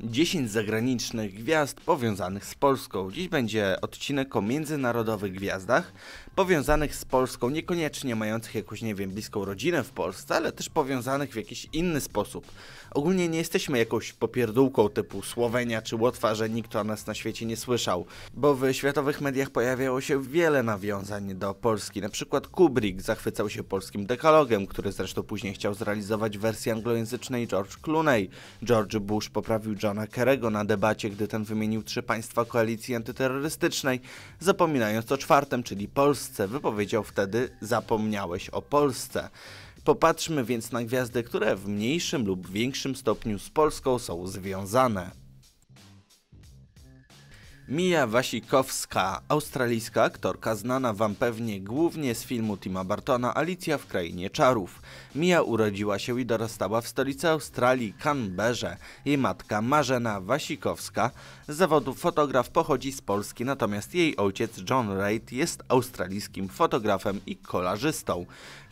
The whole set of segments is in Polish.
10 zagranicznych gwiazd powiązanych z Polską. Dziś będzie odcinek o międzynarodowych gwiazdach powiązanych z Polską, niekoniecznie mających jakąś, nie wiem, bliską rodzinę w Polsce, ale też powiązanych w jakiś inny sposób. Ogólnie nie jesteśmy jakąś popierdółką typu Słowenia czy Łotwa, że nikt o nas na świecie nie słyszał, bo w światowych mediach pojawiało się wiele nawiązań do Polski. Na przykład Kubrick zachwycał się polskim dekalogiem, który zresztą później chciał zrealizować w wersji anglojęzycznej George Clooney. George Bush poprawił John Johna Kerry'ego na debacie, gdy ten wymienił trzy państwa koalicji antyterrorystycznej, zapominając o czwartym, czyli Polsce. Wypowiedział wtedy zapomniałeś o Polsce. Popatrzmy więc na gwiazdy, które w mniejszym lub większym stopniu z Polską są związane. Mia Wasikowska, australijska aktorka znana Wam pewnie głównie z filmu Tima Bartona Alicja w Krainie Czarów. Mia urodziła się i dorastała w stolicy Australii, Canberra. Jej matka Marzena Wasikowska z zawodu fotograf pochodzi z Polski, natomiast jej ojciec John Reid jest australijskim fotografem i kolarzystą.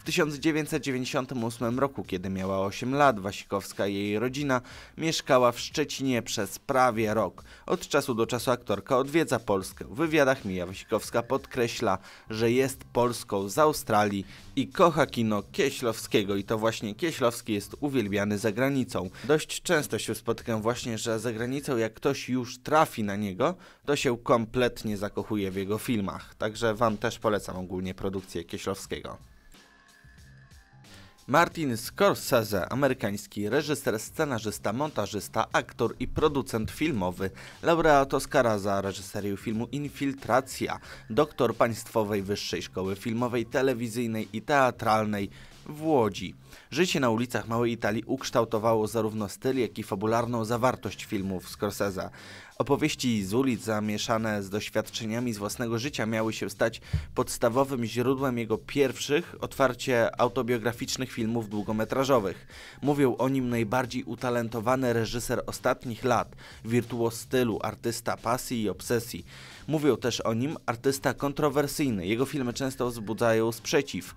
1998 roku, kiedy miała 8 lat, Wasikowska i jej rodzina mieszkała w Szczecinie przez prawie rok. Od czasu do czasu aktorka odwiedza Polskę. W wywiadach Mija Wasikowska podkreśla, że jest Polską z Australii i kocha kino Kieślowskiego i to właśnie Kieślowski jest uwielbiany za granicą. Dość często się spotykam właśnie, że za granicą jak ktoś już trafi na niego, to się kompletnie zakochuje w jego filmach. Także wam też polecam ogólnie produkcję Kieślowskiego. Martin Scorsese, amerykański reżyser, scenarzysta, montażysta, aktor i producent filmowy, laureat Oscara za reżyserię filmu Infiltracja, doktor Państwowej Wyższej Szkoły Filmowej, Telewizyjnej i Teatralnej, w Łodzi. Życie na ulicach Małej Italii ukształtowało zarówno styl, jak i fabularną zawartość filmów Scorsese'a. Opowieści z ulic zamieszane z doświadczeniami z własnego życia miały się stać podstawowym źródłem jego pierwszych, otwarcie autobiograficznych filmów długometrażowych. Mówił o nim najbardziej utalentowany reżyser ostatnich lat, wirtuo stylu, artysta pasji i obsesji. Mówił też o nim artysta kontrowersyjny. Jego filmy często wzbudzają sprzeciw.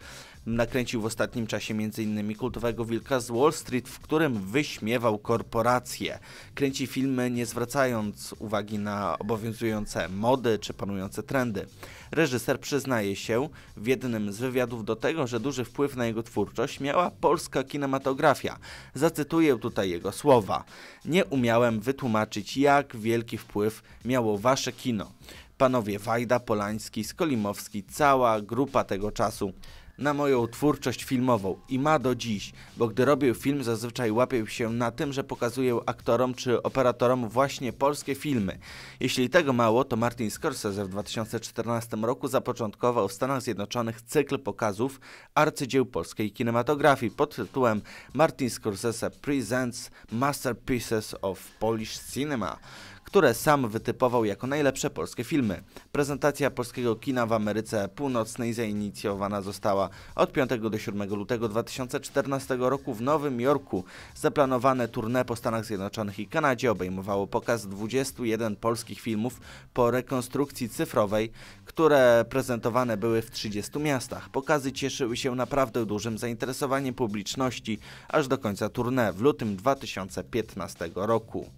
Nakręcił w ostatnim czasie m.in. kultowego wilka z Wall Street, w którym wyśmiewał korporacje. Kręci filmy nie zwracając uwagi na obowiązujące mody czy panujące trendy. Reżyser przyznaje się w jednym z wywiadów do tego, że duży wpływ na jego twórczość miała polska kinematografia. Zacytuję tutaj jego słowa. Nie umiałem wytłumaczyć, jak wielki wpływ miało wasze kino. Panowie Wajda, Polański, Skolimowski, cała grupa tego czasu na moją twórczość filmową i ma do dziś, bo gdy robię film zazwyczaj łapię się na tym, że pokazuję aktorom czy operatorom właśnie polskie filmy. Jeśli tego mało, to Martin Scorsese w 2014 roku zapoczątkował w Stanach Zjednoczonych cykl pokazów arcydzieł polskiej kinematografii pod tytułem Martin Scorsese Presents Masterpieces of Polish Cinema, które sam wytypował jako najlepsze polskie filmy. Prezentacja polskiego kina w Ameryce Północnej zainicjowana została od 5 do 7 lutego 2014 roku w Nowym Jorku zaplanowane tournée po Stanach Zjednoczonych i Kanadzie obejmowało pokaz 21 polskich filmów po rekonstrukcji cyfrowej, które prezentowane były w 30 miastach. Pokazy cieszyły się naprawdę dużym zainteresowaniem publiczności aż do końca tournée w lutym 2015 roku.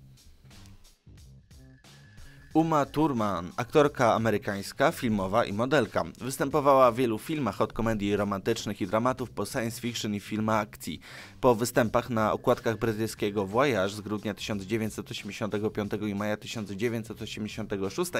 Uma Thurman, aktorka amerykańska, filmowa i modelka. Występowała w wielu filmach od komedii romantycznych i dramatów po science fiction i filmach akcji. Po występach na okładkach brytyjskiego Voyage z grudnia 1985 i maja 1986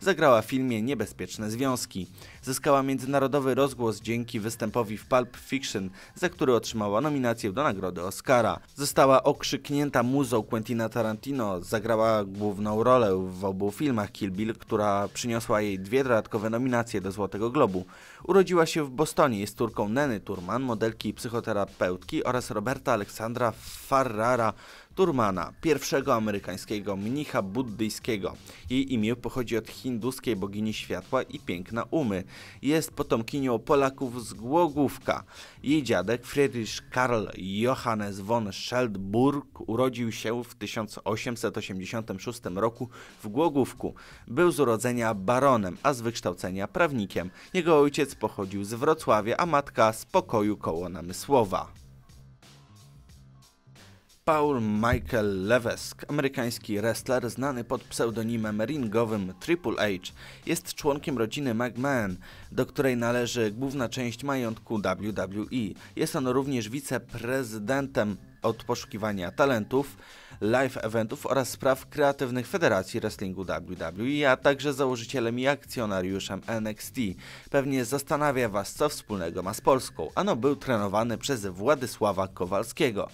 zagrała w filmie Niebezpieczne Związki. Zyskała międzynarodowy rozgłos dzięki występowi w Pulp Fiction, za który otrzymała nominację do nagrody Oscara. Została okrzyknięta muzą Quentina Tarantino, zagrała główną rolę w obu filmach Kill Bill, która przyniosła jej dwie dodatkowe nominacje do Złotego Globu. Urodziła się w Bostonie, jest córką Neny Turman, modelki i psychoterapeutki oraz Roberta Aleksandra Farrara, Turmana, pierwszego amerykańskiego mnicha buddyjskiego. Jej imię pochodzi od hinduskiej bogini światła i piękna umy. Jest potomkinią Polaków z Głogówka. Jej dziadek Friedrich Karl Johannes von Scheldburg urodził się w 1886 roku w Głogówku. Był z urodzenia baronem, a z wykształcenia prawnikiem. Jego ojciec pochodził z Wrocławia, a matka z pokoju koło Namysłowa. Paul Michael Levesque, amerykański wrestler znany pod pseudonimem ringowym Triple H, jest członkiem rodziny McMahon, do której należy główna część majątku WWE. Jest on również wiceprezydentem od poszukiwania talentów, live eventów oraz spraw kreatywnych Federacji Wrestlingu WWE, a także założycielem i akcjonariuszem NXT. Pewnie zastanawia Was, co wspólnego ma z Polską. Ano był trenowany przez Władysława Kowalskiego.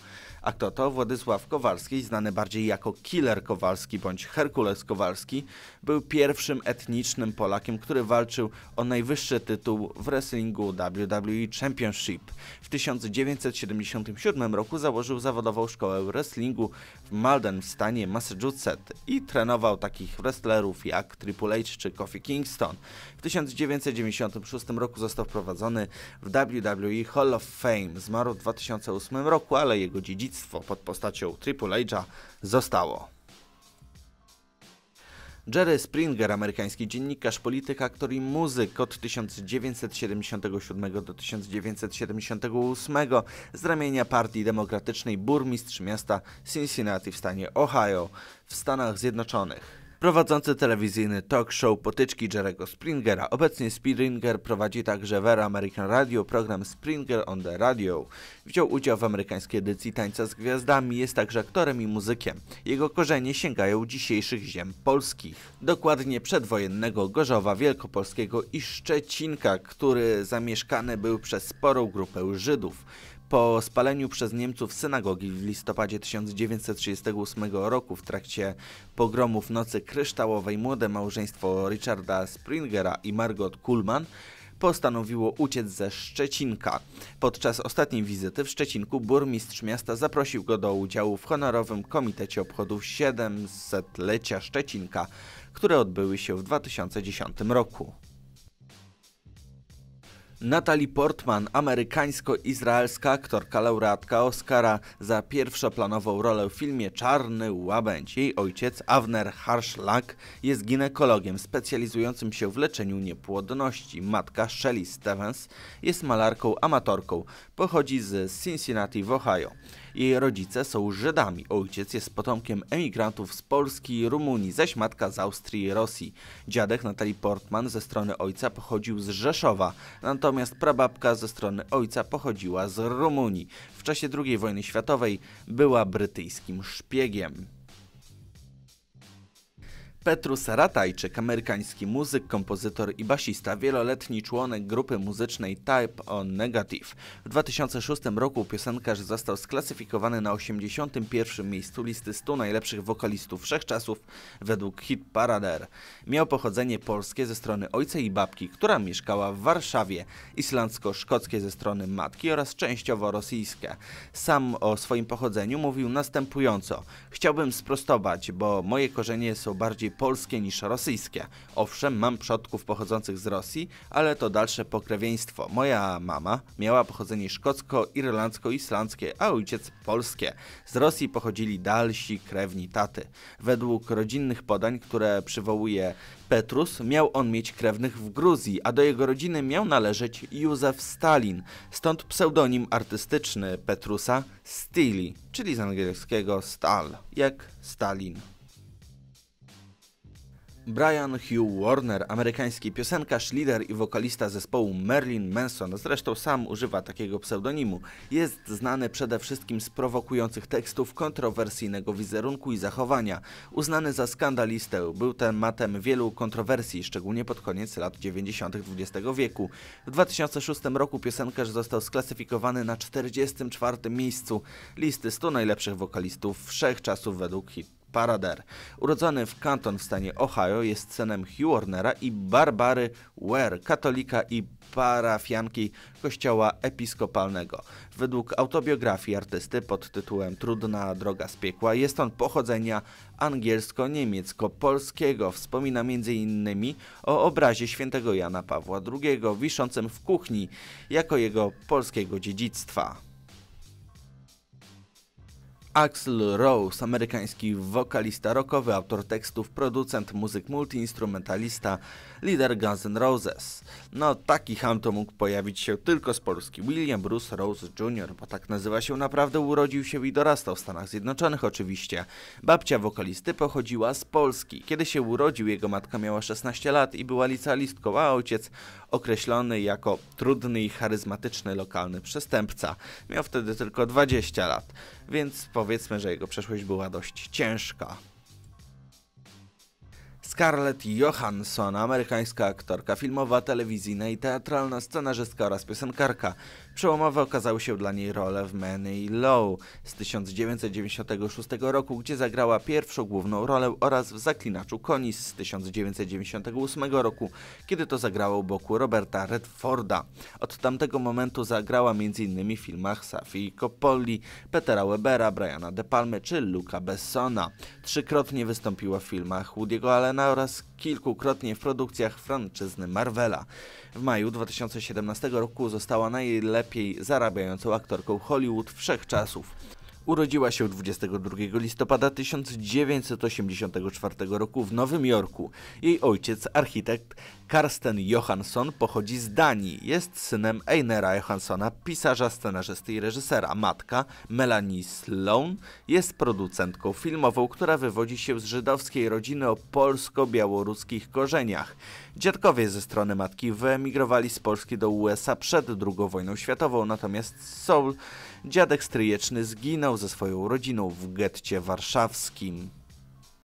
A kto to? Władysław Kowalski, znany bardziej jako Killer Kowalski bądź Herkules Kowalski, był pierwszym etnicznym Polakiem, który walczył o najwyższy tytuł w wrestlingu WWE Championship. W 1977 roku założył zawodową szkołę wrestlingu w Malden w stanie Massachusetts i trenował takich wrestlerów jak Triple H czy Kofi Kingston. W 1996 roku został wprowadzony w WWE Hall of Fame. Zmarł w 2008 roku, ale jego dziedzic dziedzictwo pod postacią Triple H'a zostało. Jerry Springer, amerykański dziennikarz, polityk, aktor i muzyk od 1977 do 1978 z ramienia Partii Demokratycznej burmistrz miasta Cincinnati w stanie Ohio w Stanach Zjednoczonych. Prowadzący telewizyjny talk show Potyczki Jerego Springera. Obecnie Springer prowadzi także Vera American Radio program Springer on the Radio. Wziął udział w amerykańskiej edycji Tańca z Gwiazdami, jest także aktorem i muzykiem. Jego korzenie sięgają dzisiejszych ziem polskich. Dokładnie przedwojennego Gorzowa Wielkopolskiego i Szczecinka, który zamieszkany był przez sporą grupę Żydów po spaleniu przez Niemców synagogi w listopadzie 1938 roku w trakcie pogromów Nocy Kryształowej młode małżeństwo Richarda Springera i Margot Kuhlman postanowiło uciec ze Szczecinka. Podczas ostatniej wizyty w Szczecinku burmistrz miasta zaprosił go do udziału w honorowym komitecie obchodów 700-lecia Szczecinka, które odbyły się w 2010 roku. Natalie Portman, amerykańsko-izraelska aktorka, laureatka Oscara za pierwszoplanową rolę w filmie Czarny Łabędź. Jej ojciec, Avner Harshlag jest ginekologiem specjalizującym się w leczeniu niepłodności. Matka, Shelley Stevens, jest malarką amatorką. Pochodzi z Cincinnati w Ohio. Jej rodzice są Żydami. Ojciec jest potomkiem emigrantów z Polski i Rumunii, zaś matka z Austrii i Rosji. Dziadek Natalii Portman ze strony ojca pochodził z Rzeszowa, natomiast prababka ze strony ojca pochodziła z Rumunii. W czasie II wojny światowej była brytyjskim szpiegiem. Petrus Ratajczyk, amerykański muzyk, kompozytor i basista, wieloletni członek grupy muzycznej Type O Negative. W 2006 roku piosenkarz został sklasyfikowany na 81. miejscu listy 100 najlepszych wokalistów wszechczasów według Hit Parader. Miał pochodzenie polskie ze strony ojca i babki, która mieszkała w Warszawie, islandzko-szkockie ze strony matki oraz częściowo rosyjskie. Sam o swoim pochodzeniu mówił następująco. Chciałbym sprostować, bo moje korzenie są bardziej polskie niż rosyjskie. Owszem, mam przodków pochodzących z Rosji, ale to dalsze pokrewieństwo. Moja mama miała pochodzenie szkocko, irlandzko, islandzkie, a ojciec polskie. Z Rosji pochodzili dalsi krewni taty. Według rodzinnych podań, które przywołuje Petrus, miał on mieć krewnych w Gruzji, a do jego rodziny miał należeć Józef Stalin, stąd pseudonim artystyczny Petrusa Stili, czyli z angielskiego stal, jak Stalin. Brian Hugh Warner, amerykański piosenkarz, lider i wokalista zespołu Merlin Manson, zresztą sam używa takiego pseudonimu, jest znany przede wszystkim z prowokujących tekstów, kontrowersyjnego wizerunku i zachowania. Uznany za skandalistę, był tematem wielu kontrowersji, szczególnie pod koniec lat 90. XX wieku. W 2006 roku piosenkarz został sklasyfikowany na 44. miejscu listy 100 najlepszych wokalistów wszechczasów według hit Parader. Urodzony w Canton w stanie Ohio, jest synem Hugh Warnera i Barbary Ware, katolika i parafianki kościoła episkopalnego. Według autobiografii artysty pod tytułem Trudna droga z piekła jest on pochodzenia angielsko-niemiecko-polskiego. Wspomina m.in. o obrazie świętego Jana Pawła II wiszącym w kuchni jako jego polskiego dziedzictwa. Axl Rose, amerykański wokalista rockowy, autor tekstów, producent, muzyk multiinstrumentalista, lider Guns N' Roses. No, taki ham mógł pojawić się tylko z Polski. William Bruce Rose Jr., bo tak nazywa się naprawdę, urodził się i dorastał w Stanach Zjednoczonych oczywiście. Babcia wokalisty pochodziła z Polski. Kiedy się urodził, jego matka miała 16 lat i była licealistką, a ojciec określony jako trudny i charyzmatyczny lokalny przestępca. Miał wtedy tylko 20 lat, więc powiedzmy, że jego przeszłość była dość ciężka. Scarlett Johansson, amerykańska aktorka filmowa, telewizyjna i teatralna, scenarzystka oraz piosenkarka, Przełomowe okazały się dla niej role w Many Low z 1996 roku, gdzie zagrała pierwszą główną rolę oraz w Zaklinaczu Koni z 1998 roku, kiedy to zagrała u boku Roberta Redforda. Od tamtego momentu zagrała m.in. w filmach Safi Coppoli, Petera Webera, Briana De Palmy czy Luca Bessona. Trzykrotnie wystąpiła w filmach Woody'ego Allena oraz kilkukrotnie w produkcjach franczyzny Marvela. W maju 2017 roku została najlepiej zarabiającą aktorką Hollywood wszechczasów. Urodziła się 22 listopada 1984 roku w Nowym Jorku. Jej ojciec, architekt Karsten Johansson, pochodzi z Danii. Jest synem Einera Johanssona, pisarza, scenarzysty i reżysera. Matka, Melanie Sloan, jest producentką filmową, która wywodzi się z żydowskiej rodziny o polsko-białoruskich korzeniach. Dziadkowie ze strony matki wyemigrowali z Polski do USA przed II wojną światową, natomiast Soul, dziadek stryjeczny, zginął ze swoją rodziną w getcie warszawskim.